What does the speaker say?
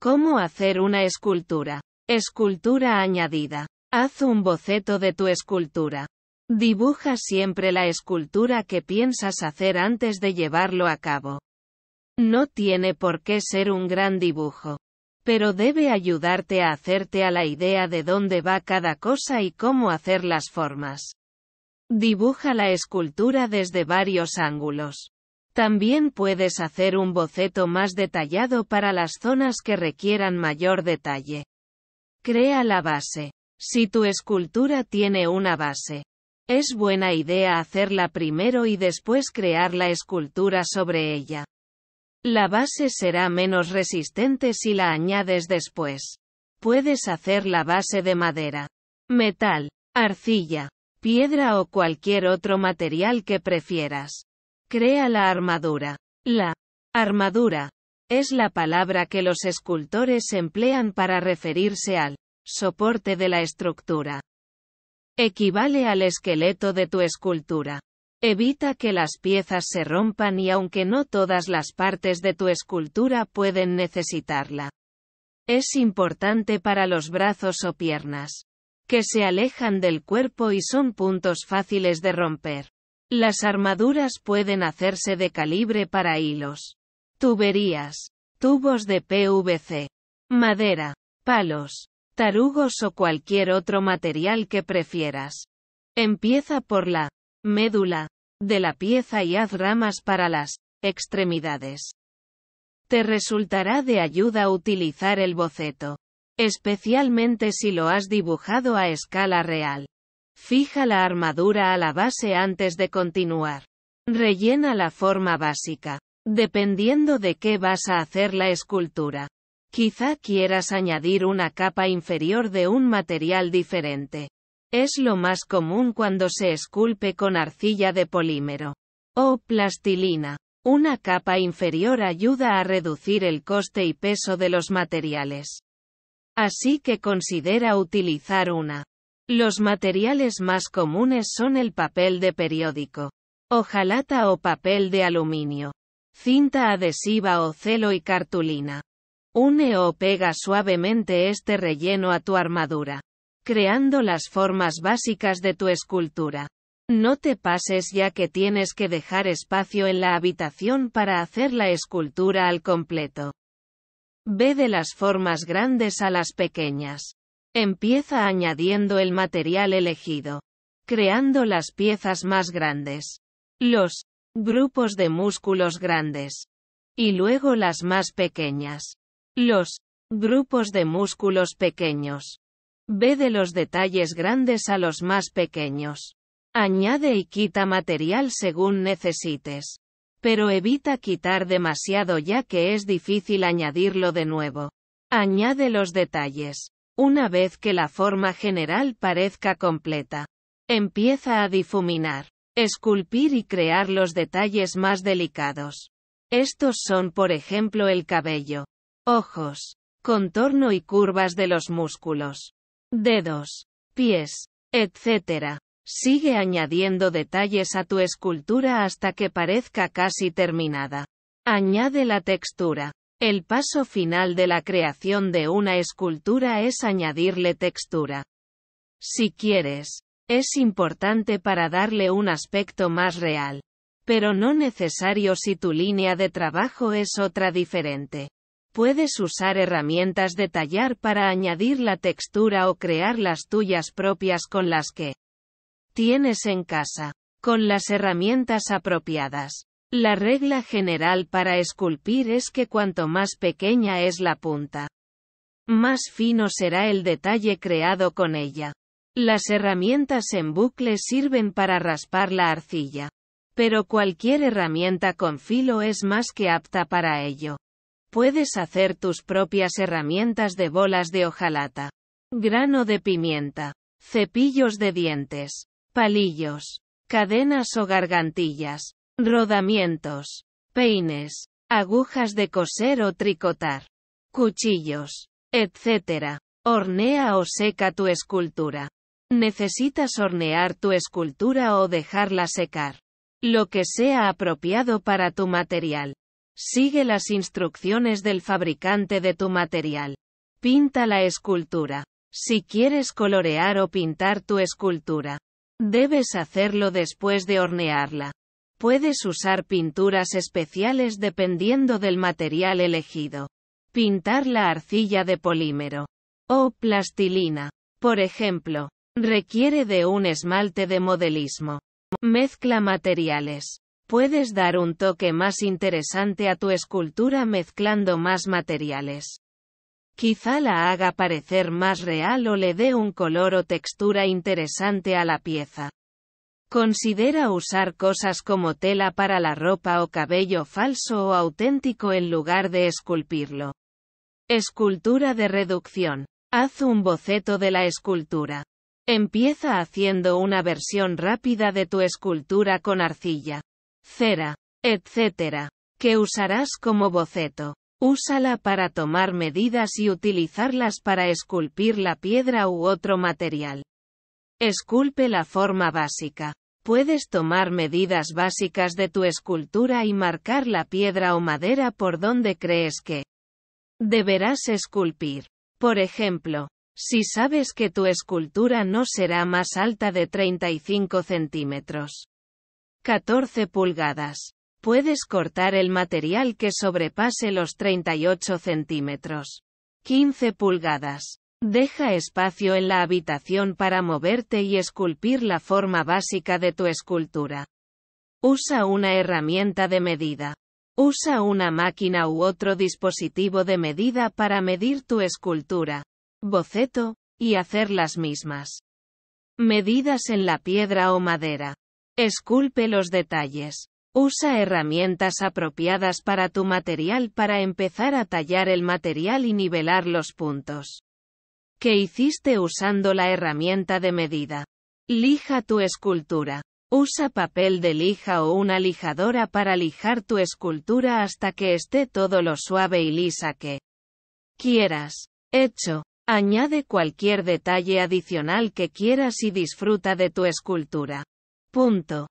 ¿Cómo hacer una escultura? Escultura añadida. Haz un boceto de tu escultura. Dibuja siempre la escultura que piensas hacer antes de llevarlo a cabo. No tiene por qué ser un gran dibujo. Pero debe ayudarte a hacerte a la idea de dónde va cada cosa y cómo hacer las formas. Dibuja la escultura desde varios ángulos. También puedes hacer un boceto más detallado para las zonas que requieran mayor detalle. Crea la base. Si tu escultura tiene una base, es buena idea hacerla primero y después crear la escultura sobre ella. La base será menos resistente si la añades después. Puedes hacer la base de madera, metal, arcilla, piedra o cualquier otro material que prefieras. Crea la armadura. La armadura es la palabra que los escultores emplean para referirse al soporte de la estructura. Equivale al esqueleto de tu escultura. Evita que las piezas se rompan y aunque no todas las partes de tu escultura pueden necesitarla. Es importante para los brazos o piernas. Que se alejan del cuerpo y son puntos fáciles de romper. Las armaduras pueden hacerse de calibre para hilos, tuberías, tubos de PVC, madera, palos, tarugos o cualquier otro material que prefieras. Empieza por la médula de la pieza y haz ramas para las extremidades. Te resultará de ayuda utilizar el boceto, especialmente si lo has dibujado a escala real. Fija la armadura a la base antes de continuar. Rellena la forma básica. Dependiendo de qué vas a hacer la escultura. Quizá quieras añadir una capa inferior de un material diferente. Es lo más común cuando se esculpe con arcilla de polímero o plastilina. Una capa inferior ayuda a reducir el coste y peso de los materiales. Así que considera utilizar una los materiales más comunes son el papel de periódico, hojalata o papel de aluminio, cinta adhesiva o celo y cartulina. Une o pega suavemente este relleno a tu armadura, creando las formas básicas de tu escultura. No te pases ya que tienes que dejar espacio en la habitación para hacer la escultura al completo. Ve de las formas grandes a las pequeñas. Empieza añadiendo el material elegido, creando las piezas más grandes, los grupos de músculos grandes, y luego las más pequeñas, los grupos de músculos pequeños. Ve de los detalles grandes a los más pequeños. Añade y quita material según necesites. Pero evita quitar demasiado ya que es difícil añadirlo de nuevo. Añade los detalles. Una vez que la forma general parezca completa, empieza a difuminar, esculpir y crear los detalles más delicados. Estos son por ejemplo el cabello, ojos, contorno y curvas de los músculos, dedos, pies, etc. Sigue añadiendo detalles a tu escultura hasta que parezca casi terminada. Añade la textura, el paso final de la creación de una escultura es añadirle textura. Si quieres, es importante para darle un aspecto más real. Pero no necesario si tu línea de trabajo es otra diferente. Puedes usar herramientas de tallar para añadir la textura o crear las tuyas propias con las que tienes en casa. Con las herramientas apropiadas, la regla general para esculpir es que cuanto más pequeña es la punta, más fino será el detalle creado con ella. Las herramientas en bucle sirven para raspar la arcilla. Pero cualquier herramienta con filo es más que apta para ello. Puedes hacer tus propias herramientas de bolas de hojalata, grano de pimienta, cepillos de dientes, palillos, cadenas o gargantillas, rodamientos, peines, agujas de coser o tricotar, cuchillos, etc. Hornea o seca tu escultura. Necesitas hornear tu escultura o dejarla secar. Lo que sea apropiado para tu material. Sigue las instrucciones del fabricante de tu material. Pinta la escultura. Si quieres colorear o pintar tu escultura, debes hacerlo después de hornearla. Puedes usar pinturas especiales dependiendo del material elegido. Pintar la arcilla de polímero o plastilina, por ejemplo, requiere de un esmalte de modelismo. Mezcla materiales. Puedes dar un toque más interesante a tu escultura mezclando más materiales. Quizá la haga parecer más real o le dé un color o textura interesante a la pieza. Considera usar cosas como tela para la ropa o cabello falso o auténtico en lugar de esculpirlo. Escultura de reducción. Haz un boceto de la escultura. Empieza haciendo una versión rápida de tu escultura con arcilla, cera, etc., que usarás como boceto. Úsala para tomar medidas y utilizarlas para esculpir la piedra u otro material. Esculpe la forma básica. Puedes tomar medidas básicas de tu escultura y marcar la piedra o madera por donde crees que deberás esculpir. Por ejemplo, si sabes que tu escultura no será más alta de 35 centímetros, 14 pulgadas, puedes cortar el material que sobrepase los 38 centímetros, 15 pulgadas, Deja espacio en la habitación para moverte y esculpir la forma básica de tu escultura. Usa una herramienta de medida. Usa una máquina u otro dispositivo de medida para medir tu escultura, boceto, y hacer las mismas. Medidas en la piedra o madera. Esculpe los detalles. Usa herramientas apropiadas para tu material para empezar a tallar el material y nivelar los puntos que hiciste usando la herramienta de medida. Lija tu escultura. Usa papel de lija o una lijadora para lijar tu escultura hasta que esté todo lo suave y lisa que quieras. Hecho. Añade cualquier detalle adicional que quieras y disfruta de tu escultura. Punto.